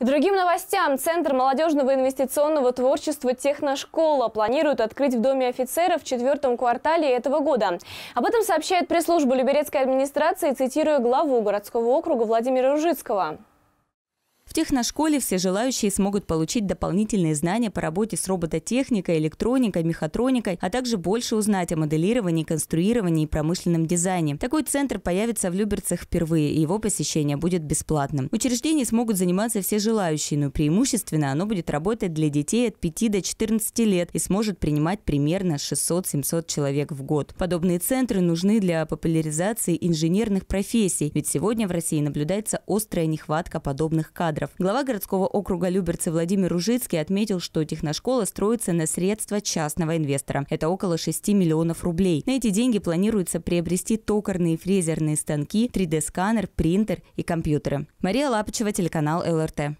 К другим новостям. Центр молодежного инвестиционного творчества «Техношкола» планирует открыть в Доме офицеров в четвертом квартале этого года. Об этом сообщает пресс-служба Люберецкой администрации, цитируя главу городского округа Владимира Ружицкого техношколе все желающие смогут получить дополнительные знания по работе с робототехникой, электроникой, мехатроникой, а также больше узнать о моделировании, конструировании и промышленном дизайне. Такой центр появится в Люберцах впервые, и его посещение будет бесплатным. Учреждение смогут заниматься все желающие, но преимущественно оно будет работать для детей от 5 до 14 лет и сможет принимать примерно 600-700 человек в год. Подобные центры нужны для популяризации инженерных профессий, ведь сегодня в России наблюдается острая нехватка подобных кадров километров. Глава городского округа Люберцы Владимир Ружицкий отметил, что техношкола строится на средства частного инвестора. Это около 6 миллионов рублей. На эти деньги планируется приобрести токарные фрезерные станки, 3D-сканер, принтер и компьютеры. Мария Лапочева, телеканал ЛРТ.